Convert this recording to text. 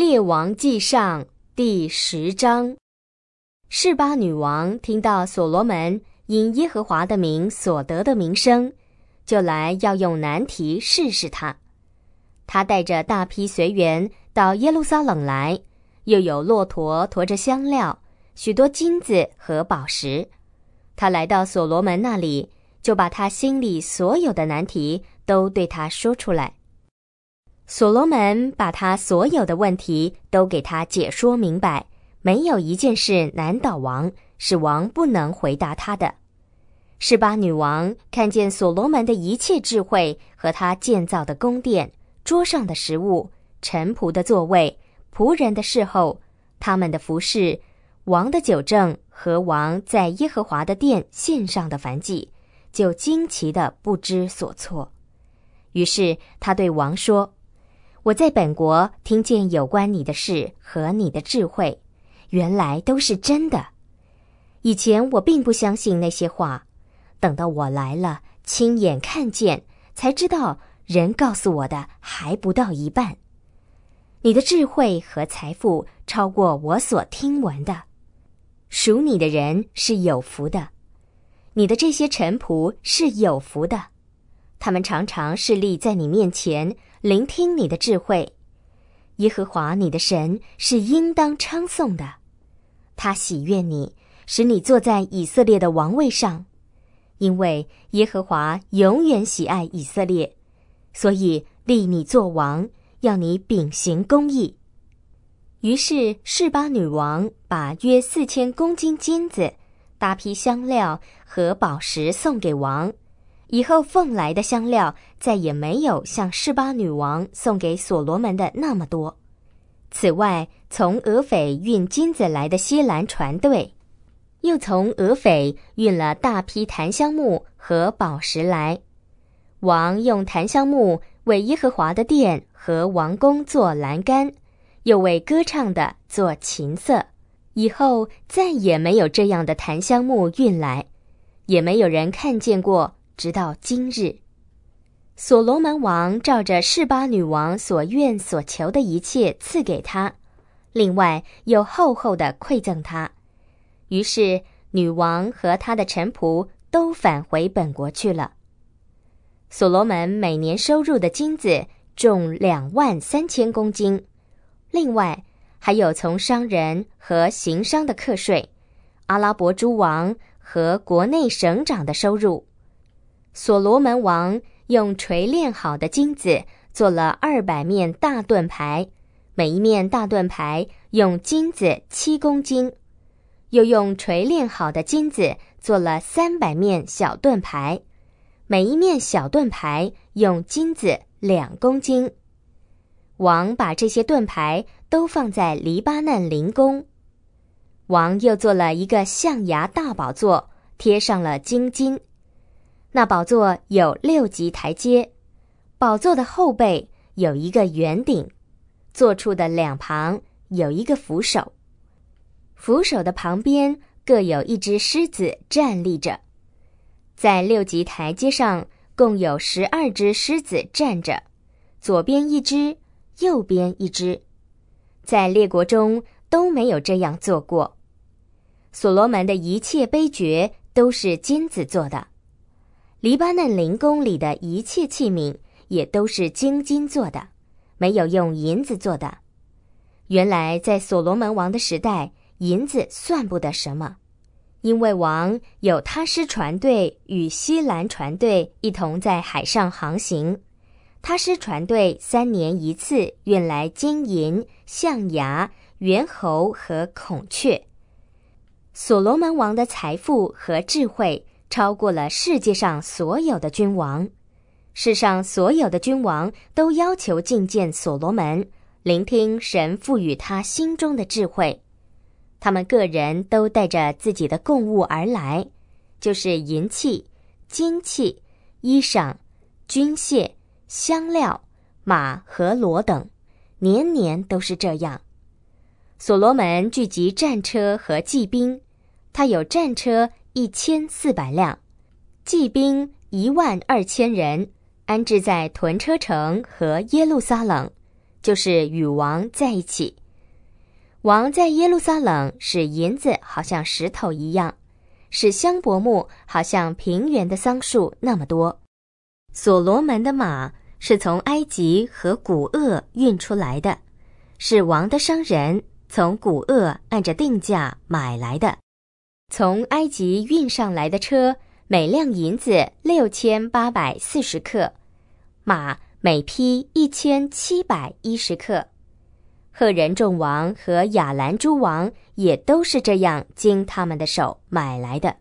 《列王记上》第十章，示巴女王听到所罗门因耶和华的名所得的名声，就来要用难题试试他。他带着大批随员到耶路撒冷来，又有骆驼驮着香料、许多金子和宝石。他来到所罗门那里，就把他心里所有的难题都对他说出来。所罗门把他所有的问题都给他解说明白，没有一件事难倒王，使王不能回答他的。示巴女王看见所罗门的一切智慧和他建造的宫殿、桌上的食物、臣仆的座位、仆人的侍候、他们的服饰、王的酒政和王在耶和华的殿献上的凡祭，就惊奇的不知所措。于是他对王说。我在本国听见有关你的事和你的智慧，原来都是真的。以前我并不相信那些话，等到我来了，亲眼看见，才知道人告诉我的还不到一半。你的智慧和财富超过我所听闻的，属你的人是有福的，你的这些臣仆是有福的，他们常常事立在你面前。聆听你的智慧，耶和华你的神是应当称颂的。他喜悦你，使你坐在以色列的王位上，因为耶和华永远喜爱以色列，所以立你做王，要你秉行公义。于是示巴女王把约四千公斤金子、大批香料和宝石送给王。以后，奉来的香料再也没有像示巴女王送给所罗门的那么多。此外，从俄斐运金子来的西兰船队，又从俄斐运了大批檀香木和宝石来。王用檀香木为耶和华的殿和王宫做栏杆，又为歌唱的做琴瑟。以后再也没有这样的檀香木运来，也没有人看见过。直到今日，所罗门王照着示巴女王所愿所求的一切赐给她，另外又厚厚的馈赠她。于是，女王和他的臣仆都返回本国去了。所罗门每年收入的金子重两万三千公斤，另外还有从商人和行商的课税、阿拉伯诸王和国内省长的收入。所罗门王用锤炼好的金子做了二百面大盾牌，每一面大盾牌用金子七公斤；又用锤炼好的金子做了三百面小盾牌，每一面小盾牌用金子两公斤。王把这些盾牌都放在黎巴嫩灵宫。王又做了一个象牙大宝座，贴上了金金。那宝座有六级台阶，宝座的后背有一个圆顶，座处的两旁有一个扶手，扶手的旁边各有一只狮子站立着，在六级台阶上共有十二只狮子站着，左边一只，右边一只，在列国中都没有这样做过。所罗门的一切悲爵都是金子做的。黎巴嫩林宫里的一切器皿也都是精金做的，没有用银子做的。原来在所罗门王的时代，银子算不得什么，因为王有他师船队与西兰船队一同在海上航行。他师船队三年一次运来金银、象牙、猿猴和孔雀。所罗门王的财富和智慧。超过了世界上所有的君王，世上所有的君王都要求觐见所罗门，聆听神赋予他心中的智慧。他们个人都带着自己的贡物而来，就是银器、金器、衣裳、军械、香料、马和骡等，年年都是这样。所罗门聚集战车和骑兵，他有战车。一千四百辆，骑兵一万二千人，安置在屯车城和耶路撒冷，就是与王在一起。王在耶路撒冷，使银子好像石头一样，使香柏木好像平原的桑树那么多。所罗门的马是从埃及和古厄运出来的，是王的商人从古厄按着定价买来的。从埃及运上来的车，每辆银子六千八百四十克；马每匹一千七百一十克。赫人众王和亚兰诸王也都是这样经他们的手买来的。